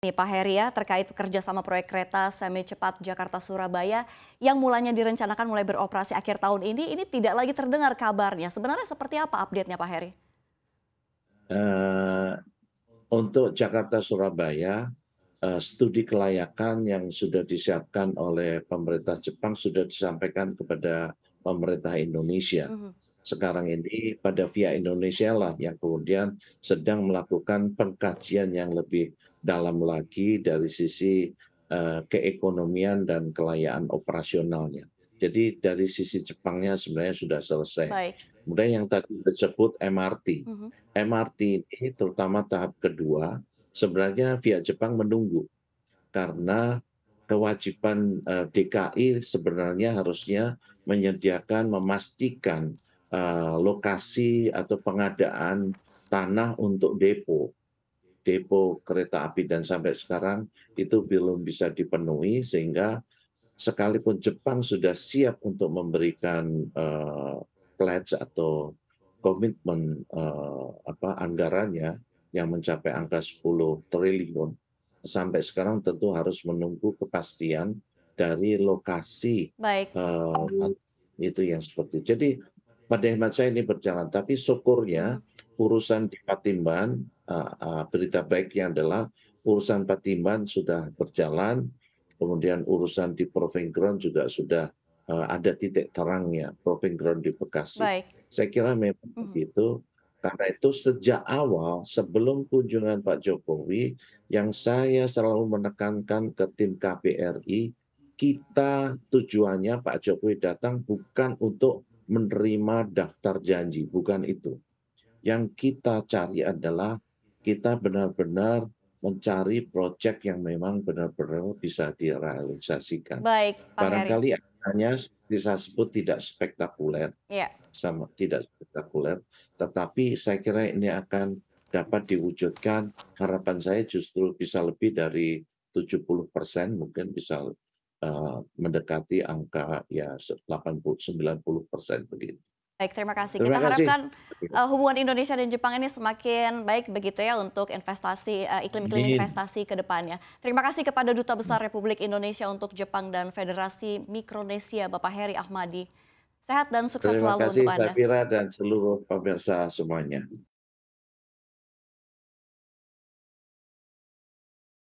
Nih Pak Heri ya terkait kerjasama proyek kereta semi cepat Jakarta Surabaya yang mulanya direncanakan mulai beroperasi akhir tahun ini, ini tidak lagi terdengar kabarnya. Sebenarnya seperti apa update-nya Pak Heri? Uh, untuk Jakarta Surabaya, uh, eh, studi kelayakan yang sudah disiapkan oleh pemerintah Jepang sudah disampaikan kepada pemerintah Indonesia. Uh mhm. -huh sekarang ini pada via Indonesia lah yang kemudian sedang melakukan pengkajian yang lebih dalam lagi dari sisi eh, keekonomian dan kelayaan operasionalnya. Jadi dari sisi Jepangnya sebenarnya sudah selesai. Baik. Kemudian yang tadi disebut MRT. Uh mm-hmm. -huh. MRT ini terutama tahap kedua sebenarnya via Jepang menunggu karena kewajiban eh, DKI sebenarnya harusnya menyediakan memastikan Eh, lokasi atau pengadaan tanah untuk depo depo kereta api dan sampai sekarang itu belum bisa dipenuhi sehingga sekalipun Jepang sudah siap untuk memberikan uh, pledge atau komitmen uh, apa anggarannya yang mencapai angka 10 triliun sampai sekarang tentu harus menunggu kepastian dari lokasi Baik. Uh, itu yang seperti jadi pada hemat saya ini berjalan. Tapi syukurnya urusan di Patimban, eh, eh, berita baiknya adalah urusan Patimban sudah berjalan, kemudian urusan di Proving juga sudah eh, ada titik terangnya, Proving di Bekasi. Baik. Saya kira memang mm -hmm. begitu. Karena itu sejak awal sebelum kunjungan Pak Jokowi yang saya selalu menekankan ke tim KPRI kita tujuannya Pak Jokowi datang bukan untuk menerima daftar janji, bukan itu. Yang kita cari adalah kita benar-benar mencari proyek yang memang benar-benar bisa direalisasikan. Baik, Pak Barangkali hanya bisa sebut tidak spektakuler, ya. sama tidak spektakuler, tetapi saya kira ini akan dapat diwujudkan. Harapan saya justru bisa lebih dari 70 persen, mungkin bisa Eh, mendekati angka ya 80-90 persen begitu. Baik, terima kasih. Terima Kita kasih. harapkan uh, hubungan Indonesia dan Jepang ini semakin baik begitu ya untuk investasi iklim eh, iklim-iklim investasi ke depannya. Terima kasih kepada Duta Besar Republik Indonesia untuk Jepang dan Federasi Mikronesia Bapak Heri Ahmadi. Sehat dan sukses terima selalu kasih, untuk Anda. Terima kasih dan seluruh pemirsa semuanya.